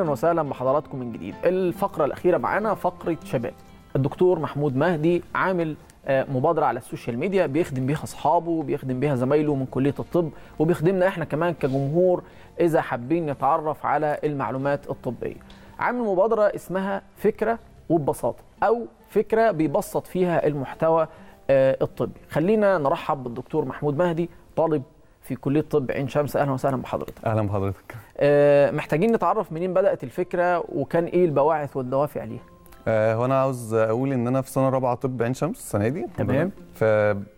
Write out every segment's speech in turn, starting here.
اهلا وسهلا بحضراتكم من جديد الفقره الاخيره معانا فقره شباب الدكتور محمود مهدي عامل آه، مبادره على السوشيال ميديا بيخدم بيها اصحابه بيخدم بيها زمايله من كليه الطب وبيخدمنا احنا كمان كجمهور اذا حابين نتعرف على المعلومات الطبيه عامل مبادره اسمها فكره وببساطه او فكره بيبسط فيها المحتوى آه، الطبي خلينا نرحب بالدكتور محمود مهدي طالب في كليه طب عين شمس اهلا وسهلا بحضرتك اهلا بحضرتك آه محتاجين نتعرف منين بدات الفكره وكان ايه البواعث والدوافع ليها آه، هو انا عاوز اقول ان انا في سنه رابعه طب عين شمس السنه دي تمام ف...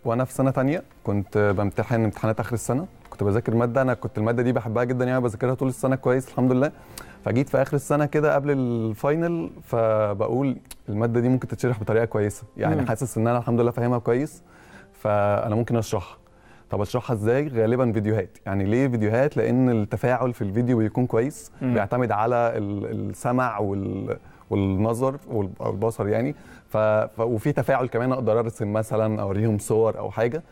وانا في سنه ثانيه كنت بمتحن امتحانات اخر السنه كنت بذاكر ماده انا كنت الماده دي بحبها جدا يعني بذاكرها طول السنه كويس الحمد لله فجيت في اخر السنه كده قبل الفاينل فبقول الماده دي ممكن تتشرح بطريقه كويسه يعني مم. حاسس ان انا الحمد لله فاهمها كويس فانا ممكن اشرحها طب اشرحها ازاي غالبا فيديوهات يعني ليه فيديوهات لان التفاعل في الفيديو بيكون كويس م. بيعتمد على السمع وال والنظر او البصر يعني ف... ف... وفي تفاعل كمان اقدر ارسم مثلا اوريهم صور او حاجه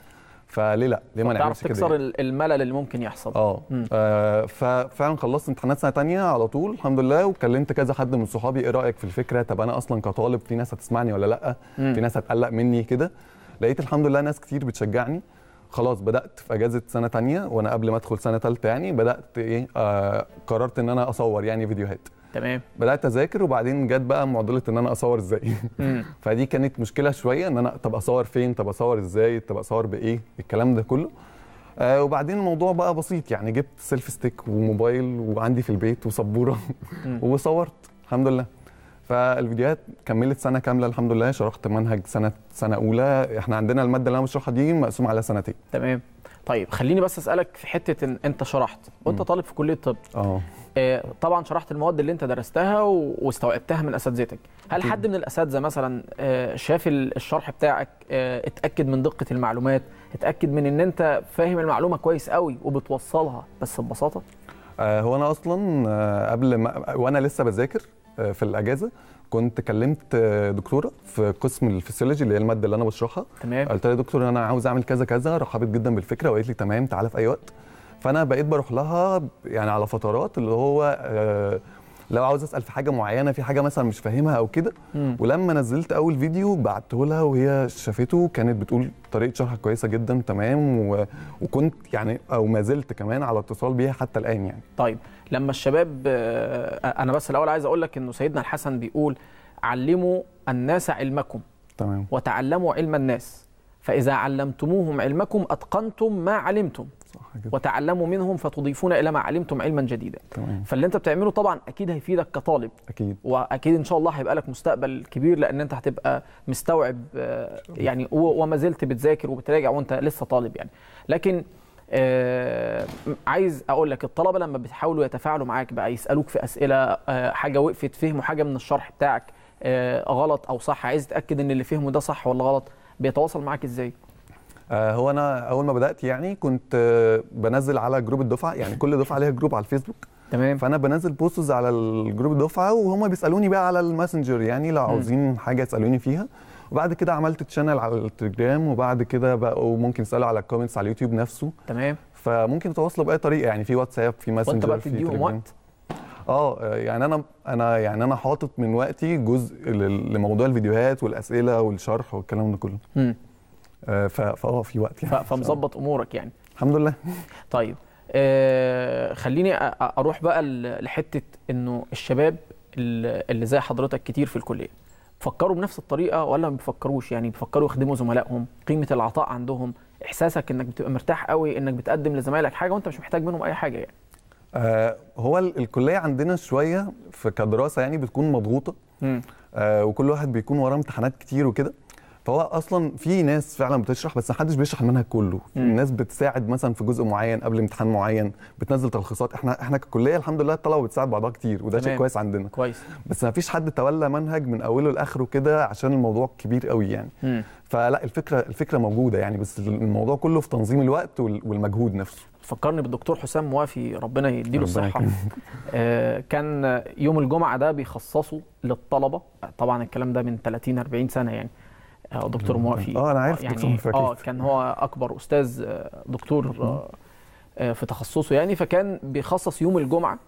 فليه لا ليه ما نعملش كده تكسر يعني. الملل اللي ممكن يحصل اه, آه، ففعلا خلصت امتحانات سنه تانية على طول الحمد لله وكلمت كذا حد من صحابي ايه رايك في الفكره طب انا اصلا كطالب في ناس هتسمعني ولا لا مم. في ناس هتقلق مني كده لقيت الحمد لله ناس كتير بتشجعني خلاص بدات في اجازه سنه تانية وانا قبل ما ادخل سنه ثالثه يعني بدات ايه آه قررت ان انا اصور يعني فيديوهات تمام بدات اذاكر وبعدين جت بقى معضله ان انا اصور ازاي فدي كانت مشكله شويه ان انا طب اصور فين طب اصور ازاي طب اصور بايه الكلام ده كله آه وبعدين الموضوع بقى بسيط يعني جبت سيلف ستيك وموبايل وعندي في البيت وسبوره وصورت الحمد لله فالفيديوهات كملت سنه كامله الحمد لله شرحت منهج سنه سنه اولى احنا عندنا الماده اللي انا بشرحها دي مقسومه على سنتين تمام طيب خليني بس اسالك في حته إن انت شرحت وانت طالب في كليه الطب آه. اه طبعا شرحت المواد اللي انت درستها واستوعبتها من اساتذتك هل حد من الاساتذه مثلا آه، شاف الشرح بتاعك آه، اتاكد من دقه المعلومات اتاكد من ان انت فاهم المعلومه كويس قوي وبتوصلها بس ببساطه هو انا اصلا قبل ما وانا لسه بذاكر في الاجازه كنت كلمت دكتوره في قسم الفسيولوجي اللي هي الماده اللي انا بشرحها تمام قلت لها يا دكتور انا عاوز اعمل كذا كذا رحبت جدا بالفكره وقالت لي تمام تعالى في اي وقت فانا بقيت بروح لها يعني على فترات اللي هو آه، لو عاوز اسال في حاجه معينه في حاجه مثلا مش فاهمها او كده ولما نزلت اول فيديو بعته لها وهي شافته كانت بتقول طريقه شرحها كويسه جدا تمام و... وكنت يعني او ما زلت كمان على اتصال بيها حتى الان يعني طيب لما الشباب آه، انا بس الاول عايز اقول لك انه سيدنا الحسن بيقول علموا الناس علمكم تمام وتعلموا علم الناس فاذا علمتموهم علمكم اتقنتم ما علمتم وتعلموا منهم فتضيفون الى ما علمتم علما جديدا تمام. فاللي انت بتعمله طبعا اكيد هيفيدك كطالب اكيد واكيد ان شاء الله هيبقى لك مستقبل كبير لان انت هتبقى مستوعب آه، يعني وما زلت بتذاكر وبتراجع وانت لسه طالب يعني لكن آه، عايز اقول لك الطلبه لما بيحاولوا يتفاعلوا معاك بقى يسالوك في اسئله آه، حاجه وقفت فهموا حاجه من الشرح بتاعك غلط او صح عايز تاكد ان اللي فهمه ده صح ولا غلط بيتواصل معاك ازاي آه، هو انا اول ما بدات يعني كنت آه، بنزل على جروب الدفعه يعني كل دفعه ليها جروب على الفيسبوك تمام فانا بنزل بوستز على الجروب الدفعه وهم بيسالوني بقى على الماسنجر يعني لو عاوزين حاجه يسالوني فيها وبعد كده عملت تشانل على التليجرام وبعد كده بقوا ممكن يسالوا على الكومنتس على اليوتيوب نفسه تمام فممكن تواصلوا باي طريقه يعني في واتساب في ماسنجر وانت بقى وقت اه يعني انا انا يعني انا حاطط من وقتي جزء لموضوع الفيديوهات والاسئله والشرح والكلام ده كله آه، فهو في وقت يعني فمظبط امورك يعني الحمد لله طيب آه خليني اروح بقى لحته انه الشباب اللي زي حضرتك كتير في الكليه فكروا بنفس الطريقه ولا ما بيفكروش يعني بيفكروا يخدموا زملائهم قيمه العطاء عندهم احساسك انك بتبقى مرتاح قوي انك بتقدم لزمايلك حاجه وانت مش محتاج منهم اي حاجه يعني آه هو الكليه عندنا شويه في كدراسه يعني بتكون مضغوطه آه وكل واحد بيكون وراه امتحانات كتير وكده فهو اصلا في ناس فعلا بتشرح بس ما حدش بيشرح المنهج كله في ناس بتساعد مثلا في جزء معين قبل امتحان معين بتنزل تلخيصات احنا احنا ككليه الحمد لله الطلبه بتساعد بعضها كتير وده شيء كويس عندنا كويس بس ما فيش حد تولى منهج من اوله لاخره كده عشان الموضوع كبير قوي يعني م. فلا الفكره الفكره موجوده يعني بس الموضوع كله في تنظيم الوقت والمجهود نفسه فكرني بالدكتور حسام موافي ربنا يديله الصحه آه كان يوم الجمعه ده بيخصصه للطلبه طبعا الكلام ده من 30 40 سنه يعني آه، دكتور موافي اه انا عارف آه، يعني دكتور موافي اه كان هو اكبر استاذ آه، دكتور في تخصصه يعني فكان بيخصص يوم الجمعه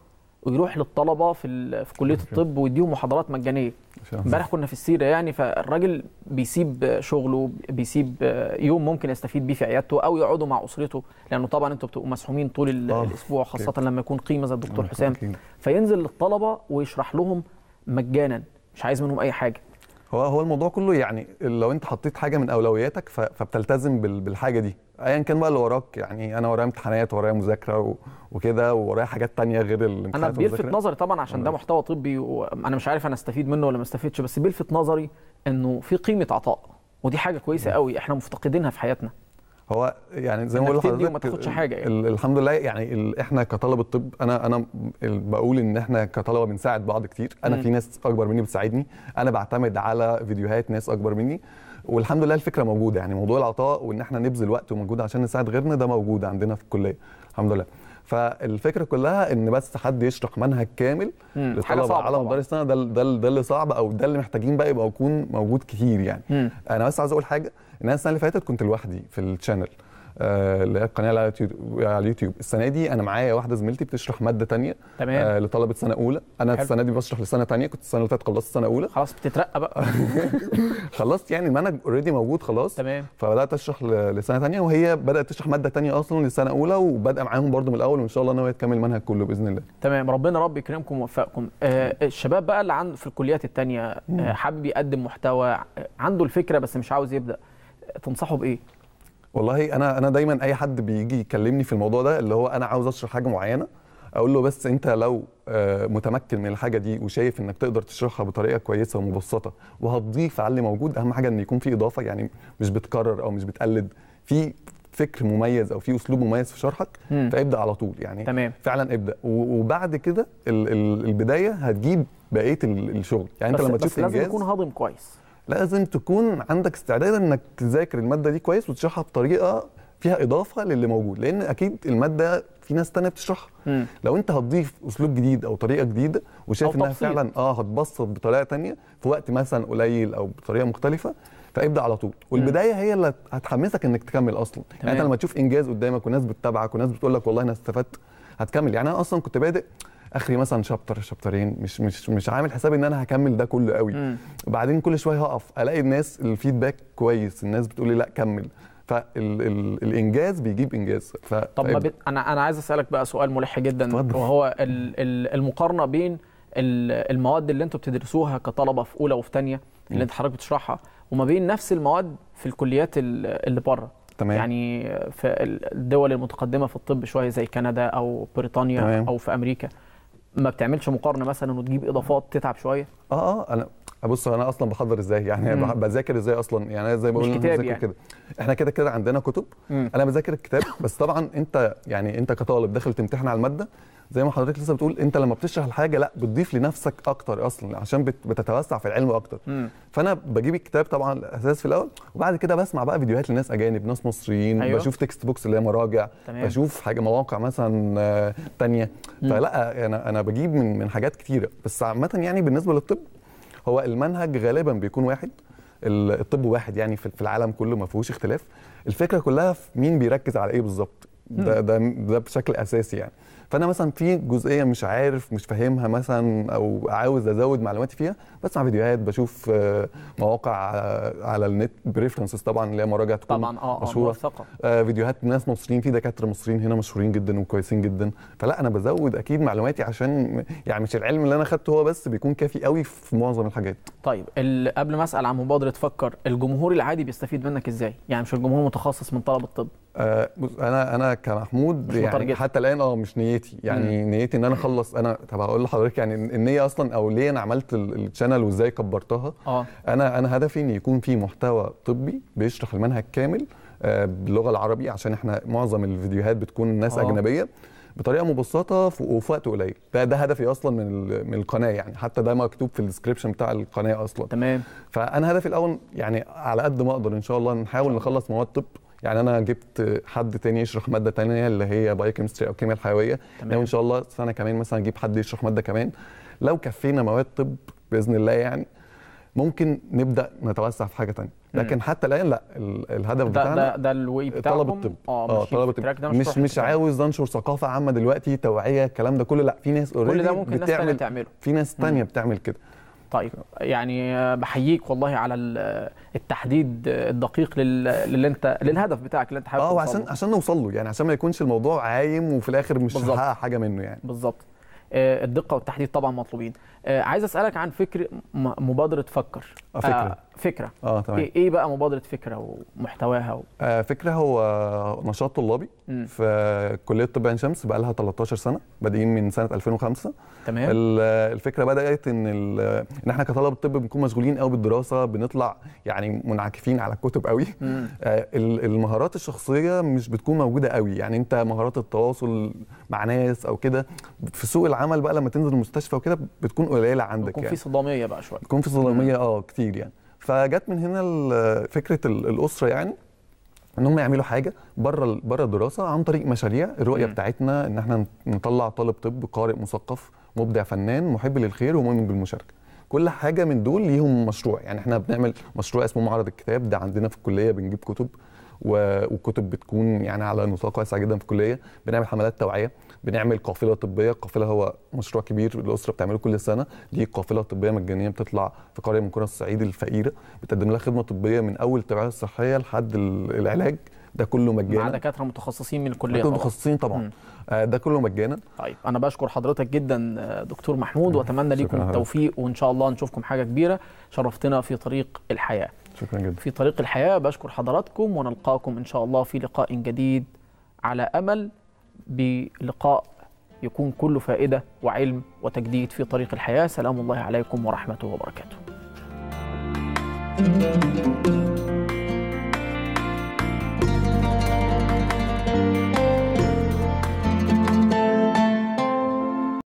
ويروح للطلبه في في كليه الطب ويديهم محاضرات مجانيه امبارح كنا في السيره يعني فالراجل بيسيب شغله بيسيب يوم ممكن يستفيد بيه في عيادته او يقعدوا مع اسرته لانه طبعا انتوا بتبقوا مسحومين طول الاسبوع خاصه لما يكون قيمه زي الدكتور حسام فينزل للطلبه ويشرح لهم مجانا مش عايز منهم اي حاجه هو هو الموضوع كله يعني لو انت حطيت حاجه من اولوياتك فبتلتزم بالحاجه دي ايا كان بقى اللي وراك يعني انا ورايا امتحانات ورايا مذاكره وكده ورايا حاجات تانية غير الامتحانات انا بيلفت نظري طبعا عشان ده محتوى طبي وانا مش عارف انا استفيد منه ولا ما استفيدش بس بيلفت نظري انه في قيمه عطاء ودي حاجه كويسه قوي احنا مفتقدينها في حياتنا هو يعني زي ما بقول لحضرتك وما تاخدش حاجه يعني. الحمد لله يعني احنا كطلبه طب انا انا بقول ان احنا كطلبه بنساعد بعض كتير انا م. في ناس اكبر مني بتساعدني انا بعتمد على فيديوهات ناس اكبر مني والحمد لله الفكره موجوده يعني موضوع العطاء وان احنا نبذل وقت ومجهود عشان نساعد غيرنا ده موجود عندنا في الكليه الحمد لله فالفكره كلها ان بس حد يشرح منهج كامل للطلبه على مدار السنه ده ده ده اللي صعب او ده اللي محتاجين بقى يبقى يكون موجود كتير يعني مم. انا بس عايز اقول حاجه ان انا السنه اللي فاتت كنت لوحدي في الشانل آه، اللي هي القناه على اليوتيوب على اليوتيوب السنه دي انا معايا واحده زميلتي بتشرح ماده ثانيه تمام آه، لطلبه سنه اولى انا حلو. السنه دي بشرح لسنه ثانيه كنت السنه اللي فاتت خلصت سنه اولى خلاص بتترقى بقى خلصت يعني المنهج اوريدي موجود خلاص تمام فبدات اشرح لسنه ثانيه وهي بدات تشرح ماده ثانيه اصلا لسنه اولى وبادئه معاهم برده من الاول وان شاء الله ناويه تكمل المنهج كله باذن الله تمام ربنا رب يكرمكم ويوفقكم آه الشباب بقى اللي عنده في الكليات الثانيه آه حابب يقدم محتوى عنده الفكره بس مش عاوز يبدا تنصحه بايه والله انا انا دايما اي حد بيجي يكلمني في الموضوع ده اللي هو انا عاوز اشرح حاجه معينه اقول له بس انت لو آه، متمكن من الحاجه دي وشايف انك تقدر تشرحها بطريقه كويسه ومبسطه وهتضيف على اللي موجود اهم حاجه ان يكون في اضافه يعني مش بتكرر او مش بتقلد في فكر مميز او في اسلوب مميز في شرحك مم. فابدا على طول يعني تمام. فعلا ابدا وبعد كده البدايه هتجيب بقيه الشغل يعني انت لما تشوف بس لازم يكون هاضم كويس لازم تكون عندك استعداد انك تذاكر الماده دي كويس وتشرحها بطريقه فيها اضافه للي موجود لان اكيد الماده في ناس تانية بتشرحها لو انت هتضيف اسلوب جديد او طريقه جديده وشايف انها فعلا اه هتبسط بطريقه تانية في وقت مثلا قليل او بطريقه مختلفه فابدا على طول والبدايه هي اللي هتحمسك انك تكمل اصلا يعني انت لما تشوف انجاز قدامك وناس بتتابعك وناس بتقول لك والله انا استفدت هتكمل يعني انا اصلا كنت بادئ اخري مثلا شابتر شابترين مش مش مش عامل حسابي ان انا هكمل ده كله قوي وبعدين كل شويه هقف الاقي الناس الفيدباك كويس الناس بتقول لي لا كمل فالانجاز بيجيب انجاز ف... طب ما بت... انا انا عايز اسالك بقى سؤال ملح جدا فضل. وهو ال... المقارنه بين المواد اللي انتوا بتدرسوها كطلبه في اولى وفي ثانيه اللي انت حضرتك بتشرحها وما بين نفس المواد في الكليات اللي بره تمام يعني في الدول المتقدمه في الطب شويه زي كندا او بريطانيا تمام. او في امريكا ما بتعملش مقارنه مثلا وتجيب اضافات تتعب شويه اه اه انا بص انا اصلا بحضر ازاي يعني مم. بذاكر ازاي اصلا يعني انا زي ما بقول مش كتاب يعني. كده احنا كده كده عندنا كتب مم. انا بذاكر الكتاب بس طبعا انت يعني انت كطالب داخل تمتحن على الماده زي ما حضرتك لسه بتقول انت لما بتشرح الحاجه لا بتضيف لنفسك اكتر اصلا عشان بتتوسع في العلم اكتر مم. فانا بجيب الكتاب طبعا الاساس في الاول وبعد كده بسمع بقى فيديوهات لناس اجانب ناس مصريين أيوه. بشوف تكست بوكس اللي هي مراجع تمام. بشوف حاجه مواقع مثلا آه، تانية مم. فلا انا انا بجيب من من حاجات كتيره بس عامه يعني بالنسبه للطب هو المنهج غالبا بيكون واحد الطب واحد يعني في العالم كله ما فيهوش اختلاف الفكره كلها في مين بيركز على ايه بالظبط ده ده ده بشكل اساسي يعني فانا مثلا في جزئيه مش عارف مش فاهمها مثلا او عاوز ازود معلوماتي فيها بسمع فيديوهات بشوف آه، مواقع آه، على النت بريفرنسز طبعا اللي هي مراجع تكون طبعا اه آه آه فيديوهات ناس مصريين في دكاتره مصريين هنا مشهورين جدا وكويسين جدا فلا انا بزود اكيد معلوماتي عشان يعني مش العلم اللي انا خدته هو بس بيكون كافي قوي في معظم الحاجات طيب قبل ما اسال عن مبادره فكر الجمهور العادي بيستفيد منك ازاي يعني مش الجمهور متخصص من طلب الطب آه، بص انا انا كمحمود يعني حتى الان اه مش نيتي يعني مم. نيتي ان انا اخلص انا طب هقول لحضرتك يعني النيه اصلا او ليه انا عملت الشانل وازاي كبرتها آه. انا انا هدفي ان يكون في محتوى طبي بيشرح المنهج كامل آه، باللغه العربيه عشان احنا معظم الفيديوهات بتكون ناس آه. اجنبيه بطريقه مبسطه وفي وقت قليل ده ده هدفي اصلا من من القناه يعني حتى ده مكتوب في الديسكربشن بتاع القناه اصلا تمام فانا هدفي الاول يعني على قد ما اقدر ان شاء الله نحاول نخلص مواد طب يعني انا جبت حد تاني يشرح ماده تانية اللي هي بايو كيمستري او كيمياء الحيويه لو ان شاء الله سنه كمان مثلا اجيب حد يشرح ماده كمان لو كفينا مواد طب باذن الله يعني ممكن نبدا نتوسع في حاجه تانية لكن م. حتى الان لا الهدف ده بتاعنا ده ده الوي بتاعهم طلب الطب اه, آه، طلب الطب مش مش, مش عاوز انشر ثقافه عامه دلوقتي توعيه الكلام ده كله لا في ناس اوريدي كل ده ممكن ناس تانية تعمله في ناس تانية بتعمل كده طيب يعني بحييك والله على التحديد الدقيق للي انت للهدف بتاعك اللي انت حابب اه عشان عشان نوصل له يعني عشان ما يكونش الموضوع عايم وفي الاخر مش بالزبط. حاجه منه يعني بالظبط آه، الدقه والتحديد طبعا مطلوبين آه، عايز اسالك عن فكر مبادره فكر فكر آه، فكره اه تمام إيه, ايه بقي مبادره فكره ومحتواها و... آه فكره هو نشاط طلابي مم. في كليه طب عين شمس بقى لها 13 سنه بادئين من سنه 2005 تمام الفكره بدات ان ان احنا كطلبه طب بنكون مشغولين قوي بالدراسه بنطلع يعني منعكفين على الكتب قوي آه المهارات الشخصيه مش بتكون موجوده قوي يعني انت مهارات التواصل مع ناس او كده في سوق العمل بقى لما تنزل المستشفى وكده بتكون قليله عندك بتكون يعني. في صداميه بقى شويه بتكون في صداميه اه كتير يعني فجت من هنا فكره الاسره يعني ان هم يعملوا حاجه بره بره الدراسه عن طريق مشاريع الرؤيه م. بتاعتنا ان احنا نطلع طالب طب قارئ مثقف مبدع فنان محب للخير ومؤمن بالمشاركه كل حاجه من دول ليهم مشروع يعني احنا بنعمل مشروع اسمه معرض الكتاب ده عندنا في الكليه بنجيب كتب وكتب بتكون يعني على نطاق واسع جدا في الكليه بنعمل حملات توعيه بنعمل قافله طبيه القافله هو مشروع كبير الاسره بتعمله كل سنه دي قافله طبيه مجانيه بتطلع في قريه من قرى الصعيد الفقيره بتقدم لها خدمه طبيه من اول الترعايه الصحيه لحد العلاج ده كله مجانا مع دكاتره متخصصين من الكليه متخصصين طبعا آه ده كله مجانا طيب انا بشكر حضرتك جدا آه، دكتور محمود واتمنى ليكم التوفيق وان شاء الله نشوفكم حاجه كبيره شرفتنا في طريق الحياه شكرا جدا في طريق الحياه بشكر حضراتكم ونلقاكم ان شاء الله في لقاء جديد على امل بلقاء يكون كله فائده وعلم وتجديد في طريق الحياه سلام الله عليكم ورحمته وبركاته.